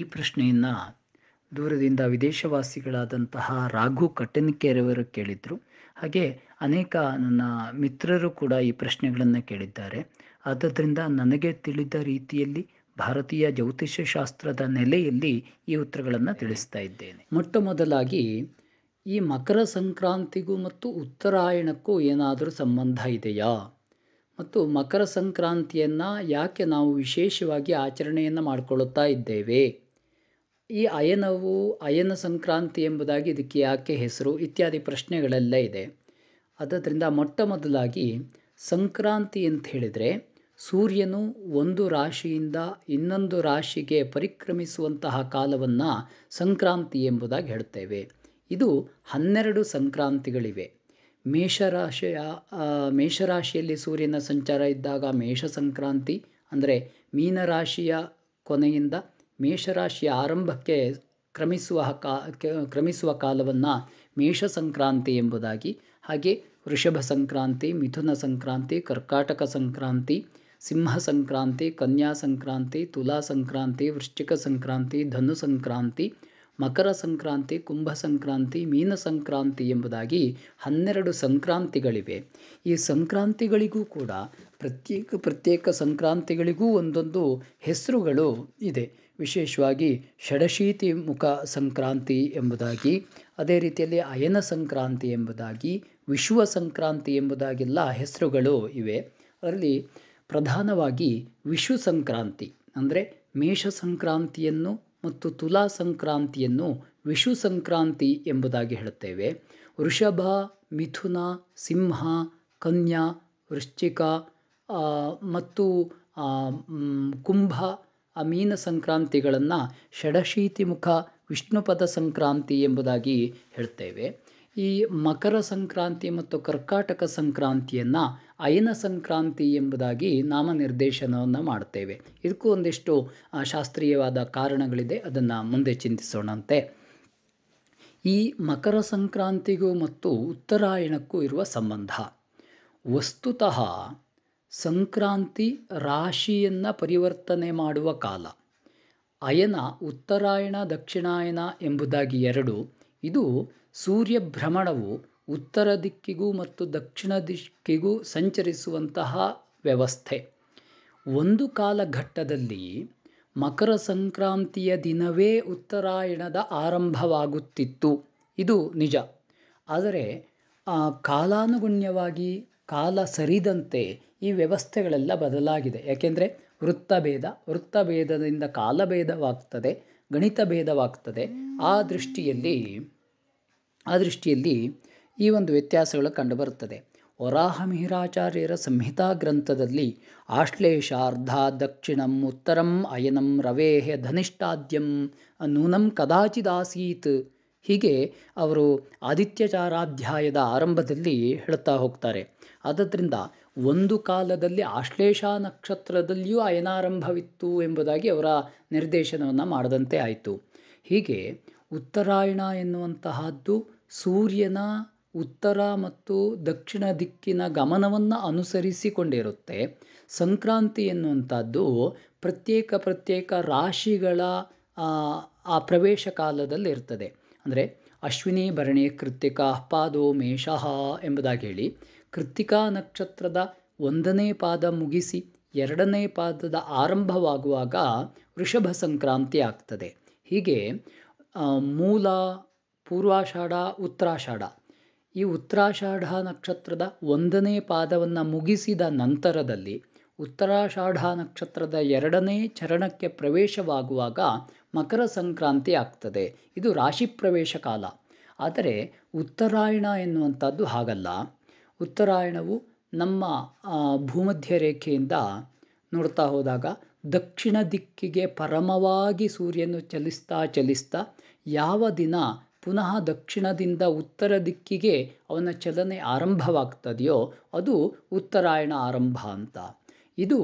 ಈ ಪ್ರಶ್ನೆಯನ್ನು ದೂರದಿಂದ ವಿದೇಶವಾಸಿಗಳಾದಂತಹ ರಾಘು ಕಟ್ಟನ್ಕೆರೆಯವರು ಕೇಳಿದರು ಹಾಗೆ ಅನೇಕ ನನ್ನ ಮಿತ್ರರು ಕೂಡ ಈ ಪ್ರಶ್ನೆಗಳನ್ನು ಕೇಳಿದ್ದಾರೆ ಆದ್ದರಿಂದ ನನಗೆ ತಿಳಿದ ರೀತಿಯಲ್ಲಿ ಭಾರತೀಯ ಜ್ಯೋತಿಷ್ಯ ಶಾಸ್ತ್ರದ ನೆಲೆಯಲ್ಲಿ ಈ ಉತ್ತರಗಳನ್ನು ತಿಳಿಸ್ತಾ ಇದ್ದೇನೆ ಮೊಟ್ಟ ಮೊದಲಾಗಿ ಈ ಮಕರ ಸಂಕ್ರಾಂತಿಗೂ ಮತ್ತು ಉತ್ತರಾಯಣಕ್ಕೂ ಏನಾದರೂ ಸಂಬಂಧ ಇದೆಯಾ ಮತ್ತು ಮಕರ ಸಂಕ್ರಾಂತಿಯನ್ನು ಯಾಕೆ ನಾವು ವಿಶೇಷವಾಗಿ ಆಚರಣೆಯನ್ನು ಮಾಡಿಕೊಳ್ಳುತ್ತಾ ಇದ್ದೇವೆ ಈ ಅಯನವು ಅಯನ ಸಂಕ್ರಾಂತಿ ಎಂಬುದಾಗಿ ಇದಕ್ಕೆ ಯಾಕೆ ಹೆಸರು ಇತ್ಯಾದಿ ಪ್ರಶ್ನೆಗಳೆಲ್ಲ ಇದೆ ಅದರಿಂದ ಮೊಟ್ಟ ಮೊದಲಾಗಿ ಸಂಕ್ರಾಂತಿ ಅಂತ ಹೇಳಿದರೆ ಸೂರ್ಯನು ಒಂದು ರಾಶಿಯಿಂದ ಇನ್ನೊಂದು ರಾಶಿಗೆ ಪರಿಕ್ರಮಿಸುವಂತಹ ಕಾಲವನ್ನು ಸಂಕ್ರಾಂತಿ ಎಂಬುದಾಗಿ ಹೇಳ್ತೇವೆ ಇದು ಹನ್ನೆರಡು ಸಂಕ್ರಾಂತಿಗಳಿವೆ ಮೇಷರಾಶಿಯ ಮೇಷರಾಶಿಯಲ್ಲಿ ಸೂರ್ಯನ ಸಂಚಾರ ಇದ್ದಾಗ ಮೇಷ ಸಂಕ್ರಾಂತಿ ಅಂದರೆ ಮೀನರಾಶಿಯ ಕೊನೆಯಿಂದ ಮೇಷರಾಶಿಯ ಆರಂಭಕ್ಕೆ ಕ್ರಮಿಸುವ ಕಾ ಕ್ರಮಿಸುವ ಕಾಲವನ್ನು ಮೇಷ ಸಂಕ್ರಾಂತಿ ಎಂಬುದಾಗಿ ಹಾಗೆ ವೃಷಭ ಸಂಕ್ರಾಂತಿ ಮಿಥುನ ಸಂಕ್ರಾಂತಿ ಕರ್ಕಾಟಕ ಸಂಕ್ರಾಂತಿ ಸಿಂಹ ಸಂಕ್ರಾಂತಿ ಕನ್ಯಾ ಸಂಕ್ರಾಂತಿ ತುಲಾ ಸಂಕ್ರಾಂತಿ ವೃಶ್ಚಿಕ ಸಂಕ್ರಾಂತಿ ಧನು ಸಂಕ್ರಾಂತಿ ಮಕರ ಸಂಕ್ರಾಂತಿ ಕುಂಭ ಸಂಕ್ರಾಂತಿ ಮೀನ ಸಂಕ್ರಾಂತಿ ಎಂಬುದಾಗಿ ಹನ್ನೆರಡು ಸಂಕ್ರಾಂತಿಗಳಿವೆ ಈ ಸಂಕ್ರಾಂತಿಗಳಿಗೂ ಕೂಡ ಪ್ರತ್ಯೇಕ ಪ್ರತ್ಯೇಕ ಸಂಕ್ರಾಂತಿಗಳಿಗೂ ಒಂದೊಂದು ಹೆಸರುಗಳು ಇದೆ ವಿಶೇಷವಾಗಿ ಷಡಶೀತಿ ಮುಖ ಸಂಕ್ರಾಂತಿ ಎಂಬುದಾಗಿ ಅದೇ ರೀತಿಯಲ್ಲಿ ಅಯನ ಸಂಕ್ರಾಂತಿ ಎಂಬುದಾಗಿ ವಿಶ್ವ ಸಂಕ್ರಾಂತಿ ಎಂಬುದಾಗೆಲ್ಲ ಹೆಸರುಗಳು ಇವೆ ಅದರಲ್ಲಿ ಪ್ರಧಾನವಾಗಿ ವಿಶ್ವ ಸಂಕ್ರಾಂತಿ ಅಂದರೆ ಮೇಷ ಸಂಕ್ರಾಂತಿಯನ್ನು ಮತ್ತು ತುಲಾ ಸಂಕ್ರಾಂತಿಯನ್ನು ವಿಷು ಸಂಕ್ರಾಂತಿ ಎಂಬುದಾಗಿ ಹೇಳುತ್ತೇವೆ ವೃಷಭ ಮಿಥುನ ಸಿಂಹ ಕನ್ಯಾ ವೃಶ್ಚಿಕ ಮತ್ತು ಕುಂಭ ಅಮೀನ ಸಂಕ್ರಾಂತಿಗಳನ್ನು ಷಡಶೀತಿಮುಖ ವಿಷ್ಣುಪದ ಸಂಕ್ರಾಂತಿ ಎಂಬುದಾಗಿ ಹೇಳ್ತೇವೆ ಈ ಮಕರ ಸಂಕ್ರಾಂತಿ ಮತ್ತು ಕರ್ಕಾಟಕ ಸಂಕ್ರಾಂತಿಯನ್ನು ಅಯನ ಸಂಕ್ರಾಂತಿ ಎಂಬುದಾಗಿ ನಾಮ ನಿರ್ದೇಶನವನ್ನು ಮಾಡ್ತೇವೆ ಇದಕ್ಕೂ ಒಂದಿಷ್ಟು ಶಾಸ್ತ್ರೀಯವಾದ ಕಾರಣಗಳಿದೆ ಅದನ್ನು ಮುಂದೆ ಚಿಂತಿಸೋಣಂತೆ ಈ ಮಕರ ಸಂಕ್ರಾಂತಿಗೂ ಮತ್ತು ಉತ್ತರಾಯಣಕ್ಕೂ ಇರುವ ಸಂಬಂಧ ವಸ್ತುತಃ ಸಂಕ್ರಾಂತಿ ರಾಶಿಯನ್ನು ಪರಿವರ್ತನೆ ಮಾಡುವ ಕಾಲ ಅಯನ ಉತ್ತರಾಯಣ ದಕ್ಷಿಣಾಯನ ಎಂಬುದಾಗಿ ಎರಡು ಇದು ಸೂರ್ಯ ಭ್ರಮಣವು ಉತ್ತರ ದಿಕ್ಕಿಗೂ ಮತ್ತು ದಕ್ಷಿಣ ದಿಕ್ಕಿಗೂ ಸಂಚರಿಸುವಂತಹ ವ್ಯವಸ್ಥೆ ಒಂದು ಕಾಲಘಟ್ಟದಲ್ಲಿ ಮಕರ ಸಂಕ್ರಾಂತಿಯ ದಿನವೇ ಉತ್ತರಾಯಣದ ಆರಂಭವಾಗುತ್ತಿತ್ತು ಇದು ನಿಜ ಆದರೆ ಕಾಲಾನುಗುಣ್ಯವಾಗಿ ಕಾಲ ಸರಿದಂತೆ ಈ ವ್ಯವಸ್ಥೆಗಳೆಲ್ಲ ಬದಲಾಗಿದೆ ಯಾಕೆಂದರೆ ವೃತ್ತಭೇದ ವೃತ್ತಭೇದದಿಂದ ಕಾಲಭೇದವಾಗ್ತದೆ ಗಣಿತ ಭೇದವಾಗ್ತದೆ ಆ ದೃಷ್ಟಿಯಲ್ಲಿ ಆ ದೃಷ್ಟಿಯಲ್ಲಿ ಈ ಒಂದು ವ್ಯತ್ಯಾಸಗಳು ಕಂಡುಬರುತ್ತದೆ ವರಾಹಮಿಹಿರಾಚಾರ್ಯರ ಸಂಹಿತಾ ಗ್ರಂಥದಲ್ಲಿ ಆಶ್ಲೇಷಾರ್ಧ ದಕ್ಷಿಣಂ ಉತ್ತರಂ ಅಯನಂ ರವೇಹ ಧನಿಷ್ಠಾದ್ಯಂ ನೂನಂ ಕದಾಚಿದಾಸೀತ್ ಹೀಗೆ ಅವರು ಆದಿತ್ಯಚಾರಾಧ್ಯಾಯದ ಆರಂಭದಲ್ಲಿ ಹೇಳುತ್ತಾ ಹೋಗ್ತಾರೆ ಆದ್ದರಿಂದ ಒಂದು ಕಾಲದಲ್ಲಿ ಆಶ್ಲೇಷ ನಕ್ಷತ್ರದಲ್ಲಿಯೂ ಅಯನಾರಂಭವಿತ್ತು ಎಂಬುದಾಗಿ ಅವರ ನಿರ್ದೇಶನವನ್ನು ಮಾಡಿದಂತೆ ಆಯಿತು ಹೀಗೆ ಉತ್ತರಾಯಣ ಎನ್ನುವಂತಹದ್ದು ಸೂರ್ಯನ ಉತ್ತರ ಮತ್ತು ದಕ್ಷಿಣ ದಿಕ್ಕಿನ ಗಮನವನ್ನು ಅನುಸರಿಸಿಕೊಂಡಿರುತ್ತೆ ಸಂಕ್ರಾಂತಿ ಎನ್ನುವಂಥದ್ದು ಪ್ರತ್ಯೇಕ ಪ್ರತ್ಯೇಕ ರಾಶಿಗಳ ಆ ಪ್ರವೇಶ ಕಾಲದಲ್ಲಿರ್ತದೆ ಅಂದರೆ ಅಶ್ವಿನಿ ಭರಣಿ ಕೃತಿಕಾ ಪಾದೋ ಮೇಷಃ ಎಂಬುದಾಗಿ ಹೇಳಿ ಕೃತ್ತಿಕಾ ನಕ್ಷತ್ರದ ಒಂದನೇ ಪಾದ ಮುಗಿಸಿ ಎರಡನೇ ಪಾದದ ಆರಂಭವಾಗುವಾಗ ವೃಷಭ ಸಂಕ್ರಾಂತಿ ಆಗ್ತದೆ ಹೀಗೆ ಮೂಲ ಪೂರ್ವಾಷಾಢ ಉತ್ತರಾಷಾಢ ಈ ಉತ್ತರಾಷಾಢ ನಕ್ಷತ್ರದ ಒಂದನೇ ಪಾದವನ್ನು ಮುಗಿಸಿದ ನಂತರದಲ್ಲಿ ಉತ್ತರಾಷಾಢ ನಕ್ಷತ್ರದ ಎರಡನೇ ಚರಣಕ್ಕೆ ಪ್ರವೇಶವಾಗುವಾಗ ಮಕರ ಸಂಕ್ರಾಂತಿ ಆಗ್ತದೆ ಇದು ರಾಶಿ ಪ್ರವೇಶ ಕಾಲ ಆದರೆ ಉತ್ತರಾಯಣ ಎನ್ನುವಂಥದ್ದು ಹಾಗಲ್ಲ ಉತ್ತರಾಯಣವು ನಮ್ಮ ಭೂಮಧ್ಯ ರೇಖೆಯಿಂದ ನೋಡ್ತಾ ಹೋದಾಗ ದಕ್ಷಿಣ ದಿಕ್ಕಿಗೆ ಪರಮವಾಗಿ ಸೂರ್ಯನು ಚಲಿಸ್ತಾ ಚಲಿಸ್ತಾ ಯಾವ ದಿನ ಪುನಃ ದಕ್ಷಿಣದಿಂದ ಉತ್ತರ ದಿಕ್ಕಿಗೆ ಅವನ ಚಲನೆ ಆರಂಭವಾಗ್ತದೆಯೋ ಅದು ಉತ್ತರಾಯಣ ಆರಂಭ ಅಂತ ಇದು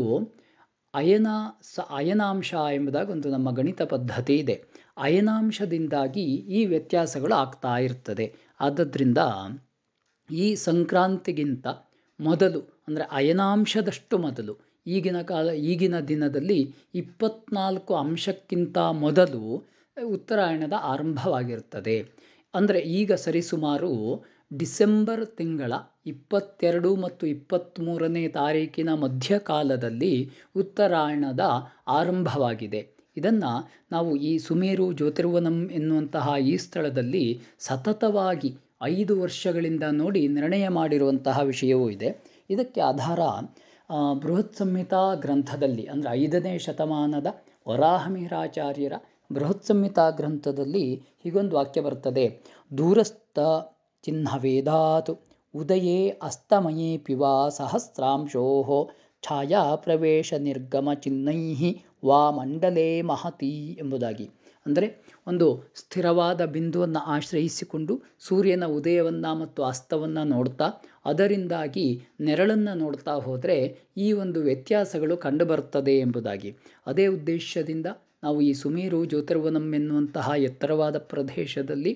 ಅಯನ ಸ ಅಯನಾಂಶ ಎಂಬುದಾಗಿ ಒಂದು ನಮ್ಮ ಗಣಿತ ಪದ್ಧತಿ ಇದೆ ಅಯನಾಂಶದಿಂದಾಗಿ ಈ ವ್ಯತ್ಯಾಸಗಳು ಆಗ್ತಾ ಇರ್ತದೆ ಆದ್ದರಿಂದ ಈ ಸಂಕ್ರಾಂತಿಗಿಂತ ಮೊದಲು ಅಂದರೆ ಅಯನಾಂಶದಷ್ಟು ಮೊದಲು ಈಗಿನ ಕಾಲ ಈಗಿನ ದಿನದಲ್ಲಿ ಇಪ್ಪತ್ನಾಲ್ಕು ಅಂಶಕ್ಕಿಂತ ಮೊದಲು ಉತ್ತರಾಯಣದ ಆರಂಭವಾಗಿರ್ತದೆ ಅಂದರೆ ಈಗ ಸರಿಸುಮಾರು ಡಿಸೆಂಬರ್ ತಿಂಗಳ ಇಪ್ಪತ್ತೆರಡು ಮತ್ತು ಇಪ್ಪತ್ತ್ಮೂರನೇ ತಾರೀಕಿನ ಮಧ್ಯಕಾಲದಲ್ಲಿ ಉತ್ತರಾಯಣದ ಆರಂಭವಾಗಿದೆ ಇದನ್ನು ನಾವು ಈ ಸುಮೇರು ಜ್ಯೋತಿರ್ವನಂ ಎನ್ನುವಂತಹ ಈ ಸ್ಥಳದಲ್ಲಿ ಸತತವಾಗಿ ಐದು ವರ್ಷಗಳಿಂದ ನೋಡಿ ನಿರ್ಣಯ ಮಾಡಿರುವಂತಹ ವಿಷಯವೂ ಇದೆ ಇದಕ್ಕೆ ಆಧಾರ ಬೃಹತ್ ಸಂಹಿತಾ ಗ್ರಂಥದಲ್ಲಿ ಅಂದರೆ ಐದನೇ ಶತಮಾನದ ವರಾಹಮಿಹಿರಾಚಾರ್ಯರ ಬೃಹತ್ ಸಂಹಿತಾ ಗ್ರಂಥದಲ್ಲಿ ಹೀಗೊಂದು ವಾಕ್ಯ ಬರ್ತದೆ ದೂರಸ್ಥ ಉದಯೇ ಪಿವಾ ಸಹಸ್ರಾಂಶೋ ಛಾಯಾ ಪ್ರವೇಶ ನಿರ್ಗಮ ಚಿನ್ನೈಹಿ ವಾ ಮಂಡಲೇ ಮಹತಿ ಎಂಬುದಾಗಿ ಅಂದರೆ ಒಂದು ಸ್ಥಿರವಾದ ಬಿಂದುವನ್ನು ಆಶ್ರಯಿಸಿಕೊಂಡು ಸೂರ್ಯನ ಉದಯವನ್ನು ಮತ್ತು ಅಸ್ತವನ್ನು ನೋಡ್ತಾ ಅದರಿಂದಾಗಿ ನೆರಳನ್ನು ನೋಡ್ತಾ ಹೋದರೆ ಈ ಒಂದು ವ್ಯತ್ಯಾಸಗಳು ಕಂಡುಬರ್ತದೆ ಎಂಬುದಾಗಿ ಅದೇ ಉದ್ದೇಶದಿಂದ ನಾವು ಈ ಸುಮೀರು ಜ್ಯೋತಿರ್ವನಂ ಎನ್ನುವಂತಹ ಎತ್ತರವಾದ ಪ್ರದೇಶದಲ್ಲಿ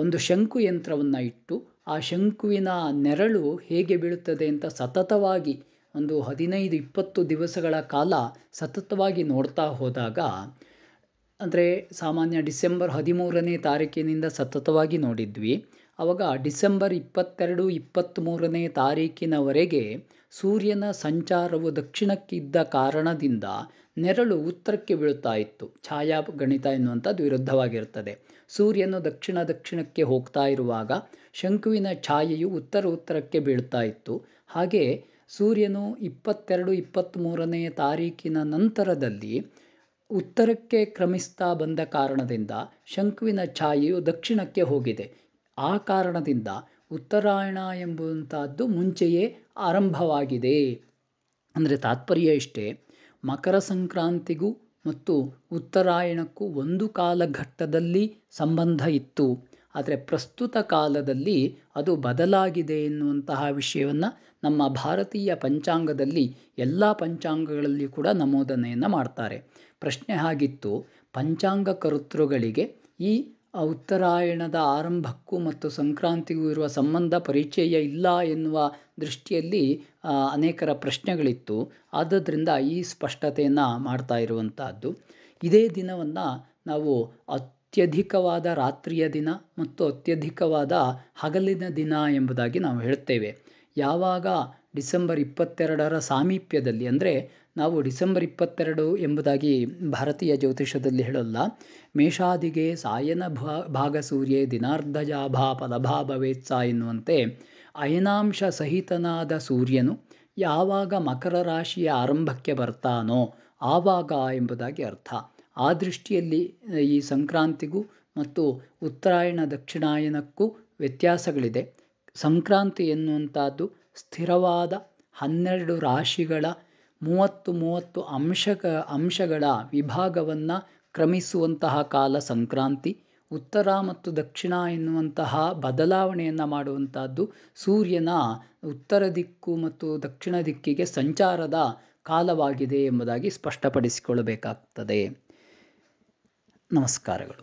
ಒಂದು ಶಂಕು ಯಂತ್ರವನ್ನು ಇಟ್ಟು ಆ ಶಂಕುವಿನ ನೆರಳು ಹೇಗೆ ಬೀಳುತ್ತದೆ ಅಂತ ಸತತವಾಗಿ ಒಂದು ಹದಿನೈದು ಇಪ್ಪತ್ತು ದಿವಸಗಳ ಕಾಲ ಸತತವಾಗಿ ನೋಡ್ತಾ ಹೋದಾಗ ಅಂದರೆ ಸಾಮಾನ್ಯ ಡಿಸೆಂಬರ್ ಹದಿಮೂರನೇ ತಾರೀಕಿನಿಂದ ಸತತವಾಗಿ ನೋಡಿದ್ವಿ ಆವಾಗ ಡಿಸೆಂಬರ್ ಇಪ್ಪತ್ತೆರಡು ಇಪ್ಪತ್ತ್ಮೂರನೇ ತಾರೀಕಿನವರೆಗೆ ಸೂರ್ಯನ ಸಂಚಾರವು ದಕ್ಷಿಣಕ್ಕಿದ್ದ ಕಾರಣದಿಂದ ನೆರಳು ಉತ್ತರಕ್ಕೆ ಬೀಳುತ್ತಾ ಇತ್ತು ಛಾಯಾ ಗಣಿತ ಎನ್ನುವಂಥದ್ದು ವಿರುದ್ಧವಾಗಿರುತ್ತದೆ ಸೂರ್ಯನು ದಕ್ಷಿಣ ದಕ್ಷಿಣಕ್ಕೆ ಹೋಗ್ತಾ ಇರುವಾಗ ಶಂಕುವಿನ ಛಾಯೆಯು ಉತ್ತರ ಉತ್ತರಕ್ಕೆ ಬೀಳ್ತಾ ಇತ್ತು ಹಾಗೆ ಸೂರ್ಯನು ಇಪ್ಪತ್ತೆರಡು ಇಪ್ಪತ್ತ್ಮೂರನೆಯ ತಾರೀಕಿನ ನಂತರದಲ್ಲಿ ಉತ್ತರಕ್ಕೆ ಕ್ರಮಿಸ್ತಾ ಬಂದ ಕಾರಣದಿಂದ ಶಂಕುವಿನ ಛಾಯೆಯು ದಕ್ಷಿಣಕ್ಕೆ ಹೋಗಿದೆ ಆ ಕಾರಣದಿಂದ ಉತ್ತರಾಯಣ ಎಂಬುವಂತಹದ್ದು ಮುಂಚೆಯೇ ಆರಂಭವಾಗಿದೆ ಅಂದರೆ ತಾತ್ಪರ್ಯ ಇಷ್ಟೇ ಮಕರ ಸಂಕ್ರಾಂತಿಗೂ ಮತ್ತು ಉತ್ತರಾಯಣಕ್ಕೂ ಒಂದು ಕಾಲಘಟ್ಟದಲ್ಲಿ ಸಂಬಂಧ ಇತ್ತು ಆದರೆ ಪ್ರಸ್ತುತ ಕಾಲದಲ್ಲಿ ಅದು ಬದಲಾಗಿದೆ ಎನ್ನುವಂತಹ ವಿಷಯವನ್ನು ನಮ್ಮ ಭಾರತೀಯ ಪಂಚಾಂಗದಲ್ಲಿ ಎಲ್ಲ ಪಂಚಾಂಗಗಳಲ್ಲಿ ಕೂಡ ನಮೂದನೆಯನ್ನು ಮಾಡ್ತಾರೆ ಪ್ರಶ್ನೆ ಹಾಗಿತ್ತು ಪಂಚಾಂಗ ಕರ್ತೃಗಳಿಗೆ ಈ ಉತ್ತರಾಯಣದ ಆರಂಭಕ್ಕೂ ಮತ್ತು ಸಂಕ್ರಾಂತಿಗೂ ಇರುವ ಸಂಬಂಧ ಪರಿಚಯ ಇಲ್ಲ ಎನ್ನುವ ದೃಷ್ಟಿಯಲ್ಲಿ ಅನೇಕರ ಪ್ರಶ್ನೆಗಳಿತ್ತು ಆದ್ದರಿಂದ ಈ ಸ್ಪಷ್ಟತೆಯನ್ನು ಮಾಡ್ತಾ ಇರುವಂತಹದ್ದು ಇದೇ ದಿನವನ್ನು ನಾವು ಅತ್ಯಧಿಕವಾದ ರಾತ್ರಿಯ ದಿನ ಮತ್ತು ಅತ್ಯಧಿಕವಾದ ಹಗಲಿನ ದಿನ ಎಂಬುದಾಗಿ ನಾವು ಹೇಳ್ತೇವೆ ಯಾವಾಗ ಡಿಸೆಂಬರ್ ಇಪ್ಪತ್ತೆರಡರ ಸಾಮೀಪ್ಯದಲ್ಲಿ ಅಂದರೆ ನಾವು ಡಿಸೆಂಬರ್ ಇಪ್ಪತ್ತೆರಡು ಎಂಬುದಾಗಿ ಭಾರತೀಯ ಜ್ಯೋತಿಷದಲ್ಲಿ ಹೇಳಲ್ಲ ಮೇಷಾದಿಗೆ ಸಾಯನ ಭಾ ಭಾಗಸೂರ್ಯೆ ದಿನಾರ್ಧಜಾಭ ಫಲಭಾ ಭವೇತ್ಸ ಎನ್ನುವಂತೆ ಅಯನಾಂಶ ಸಹಿತನಾದ ಸೂರ್ಯನು ಯಾವಾಗ ಮಕರ ರಾಶಿಯ ಆರಂಭಕ್ಕೆ ಬರ್ತಾನೋ ಆವಾಗ ಎಂಬುದಾಗಿ ಅರ್ಥ ಆ ದೃಷ್ಟಿಯಲ್ಲಿ ಈ ಸಂಕ್ರಾಂತಿಗೂ ಮತ್ತು ಉತ್ತರಾಯಣ ದಕ್ಷಿಣಾಯನಕ್ಕೂ ವ್ಯತ್ಯಾಸಗಳಿದೆ ಸಂಕ್ರಾಂತಿ ಎನ್ನುವಂಥದ್ದು ಸ್ಥಿರವಾದ ಹನ್ನೆರಡು ರಾಶಿಗಳ ಮೂವತ್ತು ಮೂವತ್ತು ಅಂಶಕ ಅಂಶಗಳ ವಿಭಾಗವನ್ನು ಕ್ರಮಿಸುವಂತಹ ಕಾಲ ಸಂಕ್ರಾಂತಿ ಉತ್ತರ ಮತ್ತು ದಕ್ಷಿಣ ಎನ್ನುವಂತಹ ಬದಲಾವಣೆಯನ್ನು ಮಾಡುವಂಥದ್ದು ಸೂರ್ಯನ ಉತ್ತರ ದಿಕ್ಕು ಮತ್ತು ದಕ್ಷಿಣ ದಿಕ್ಕಿಗೆ ಸಂಚಾರದ ಕಾಲವಾಗಿದೆ ಎಂಬುದಾಗಿ ಸ್ಪಷ್ಟಪಡಿಸಿಕೊಳ್ಳಬೇಕಾಗ್ತದೆ ನಮಸ್ಕಾರಗಳು